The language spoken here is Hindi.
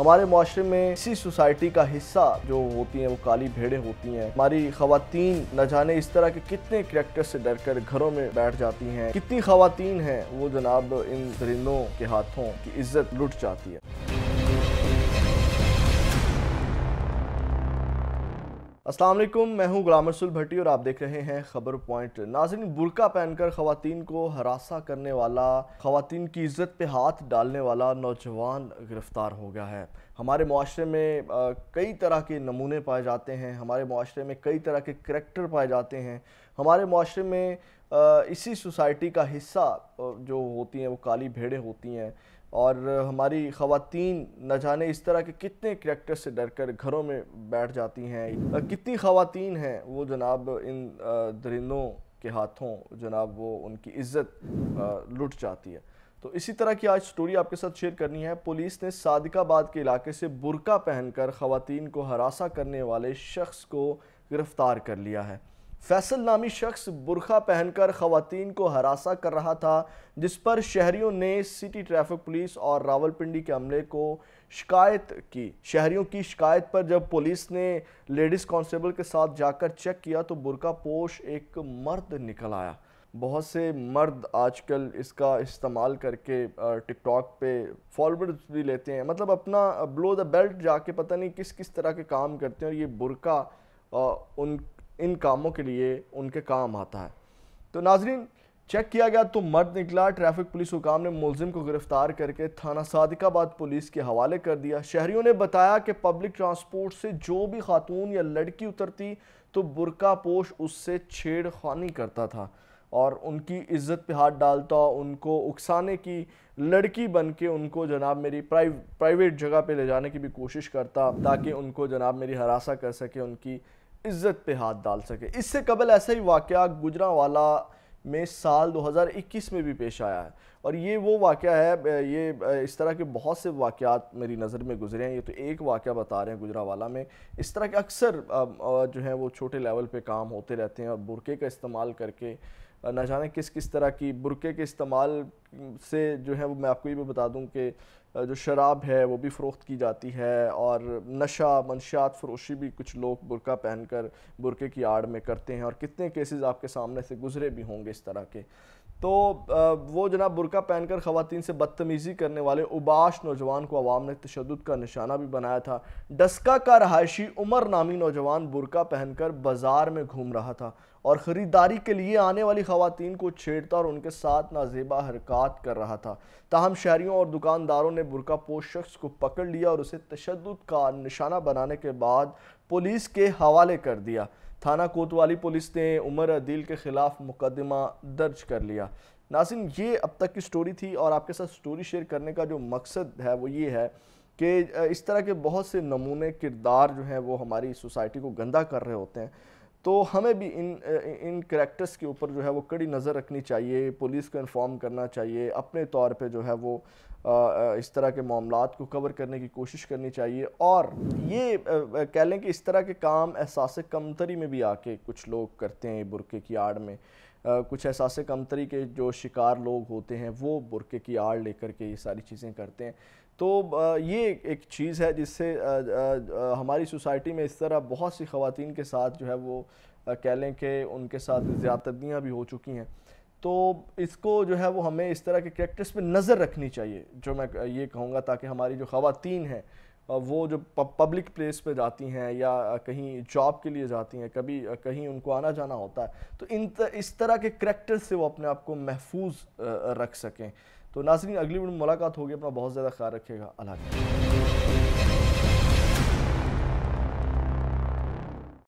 हमारे माशरे में इसी सोसाइटी का हिस्सा जो होती हैं वो काली भेड़ें होती हैं हमारी खातन न जाने इस तरह के कितने करेक्टर से डर कर घरों में बैठ जाती हैं कितनी खातन हैं वो जनाब इन दरिंदों के हाथों की इज्जत लुट जाती है असलम मैं हूं गुलाम रसुल भट्टी और आप देख रहे हैं खबर पॉइंट नाजरीन बुरका पहनकर खातन को हरासा करने वाला खातन की इज्जत पे हाथ डालने वाला नौजवान गिरफ्तार हो गया है हमारे माशरे में कई तरह के नमूने पाए जाते हैं हमारे माशरे में कई तरह के करेक्टर पाए जाते हैं हमारे माशरे में इसी सोसाइटी का हिस्सा जो होती हैं वो काली भेड़े होती हैं और हमारी ख़वातीन न जाने इस तरह के कितने करेक्टर से डर कर घरों में बैठ जाती हैं कितनी ख़वातीन हैं वो जनाब इन दरिंदों के हाथों जनाब वो उनकी इज़्ज़त लुट जाती है तो इसी तरह की आज स्टोरी आपके साथ शेयर करनी है पुलिस ने सादिकाबाद के इलाके से बुरका पहनकर खातन को हरासा करने वाले शख्स को गिरफ्तार कर लिया है फैसल नामी शख्स बुरखा पहनकर खातन को हरासा कर रहा था जिस पर शहरियों ने सिटी ट्रैफिक पुलिस और रावलपिंडी के हमले को शिकायत की शहरियों की शिकायत पर जब पुलिस ने लेडीज़ कांस्टेबल के साथ जाकर चेक किया तो बुरका पोश एक मर्द निकल आया बहुत से मर्द आजकल इसका इस्तेमाल करके टिकटॉक पे फॉलोअर्स भी लेते हैं मतलब अपना ब्लो द बेल्ट जाके पता नहीं किस किस तरह के काम करते हैं और ये बुरका उन इन कामों के लिए उनके काम आता है तो नाजरीन चेक किया गया तो मर्द निकला ट्रैफिक पुलिस हुकाम ने मुलिम को गिरफ्तार करके थाना सादिकाबाद पुलिस के हवाले कर दिया शहरियों ने बताया कि पब्लिक ट्रांसपोर्ट से जो भी खातून या लड़की उतरती तो बुरका पोश उससे छेड़खानी करता था और उनकी इज्जत पे हाथ डालता उनको उकसाने की लड़की बन के उनको जनाब मेरी प्राइव प्राइवेट जगह पे ले जाने की भी कोशिश करता ताकि उनको जनाब मेरी हरासा कर सके उनकी इज्जत पे हाथ डाल सके इससे कबल ऐसा ही वाक़ गुजरावाला में साल 2021 में भी पेश आया है और ये वो वाक़ है ये इस तरह के बहुत से वाक़ात मेरी नज़र में गुजरे हैं ये तो एक वाक़ बता रहे हैं गुजरावाला में इस तरह के अक्सर जो है वो छोटे लेवल पे काम होते रहते हैं और बुरके का इस्तेमाल करके ना जाने किस किस तरह की बुरके के इस्तेमाल से जो है वो मैं आपको ये भी बता दूं कि जो शराब है वो भी फ़रोख्त की जाती है और नशा मनशात फरोशी भी कुछ लोग बुरका पहनकर बुरके की आड़ में करते हैं और कितने केसेस आपके सामने से गुजरे भी होंगे इस तरह के तो वो जनाब बुरका पहनकर ख़वान से बदतमीज़ी करने वाले उबाश नौजवान को आवाम ने तशद का निशाना भी बनाया था डस्का का रहायशी उमर नामी नौजवान बुरका पहनकर बाज़ार में घूम रहा था और ख़रीदारी के लिए आने वाली खातन को छेड़ता और उनके साथ नाजेबा हरकत कर रहा था ताहम शहरीों और दुकानदारों ने बुरका पोश शख्स को पकड़ लिया और उसे तशद का निशाना बनाने के बाद पुलिस के हवाले कर दिया थाना कोतवाली पुलिस ने उमर अदील के ख़िलाफ़ मुकदमा दर्ज कर लिया नासिन ये अब तक की स्टोरी थी और आपके साथ स्टोरी शेयर करने का जो मकसद है वो ये है कि इस तरह के बहुत से नमूने किरदार जो हैं वो हमारी सोसाइटी को गंदा कर रहे होते हैं तो हमें भी इन इन करेक्टर्स के ऊपर जो है वो कड़ी नज़र रखनी चाहिए पुलिस को इन्फॉर्म करना चाहिए अपने तौर पे जो है वो इस तरह के मामला को कवर करने की कोशिश करनी चाहिए और ये कह लें कि इस तरह के काम एहसास कमतरी में भी आके कुछ लोग करते हैं बुरके की आड़ में कुछ एहसास कमतरी के जो शिकार लोग होते हैं वो बुरके की आड़ लेकर के ये सारी चीज़ें करते हैं तो ये एक चीज़ है जिससे हमारी सोसाइटी में इस तरह बहुत सी खातन के साथ जो है वो कह लें कि उनके साथ ज़्यादतियाँ भी हो चुकी हैं तो इसको जो है वो हमें इस तरह के करेक्टर्स पे नज़र रखनी चाहिए जो मैं ये कहूँगा ताकि हमारी जो खातन हैं वो जो पब्लिक प्लेस पे जाती हैं या कहीं जॉब के लिए जाती हैं कभी कहीं उनको आना जाना होता है तो इन त, इस तरह के करेक्टर से वो अपने आप को महफूज रख सकें तो नाजरीन अगली मुलाकात होगी अपना बहुत ज़्यादा ख्याल रखेगा अल्लाह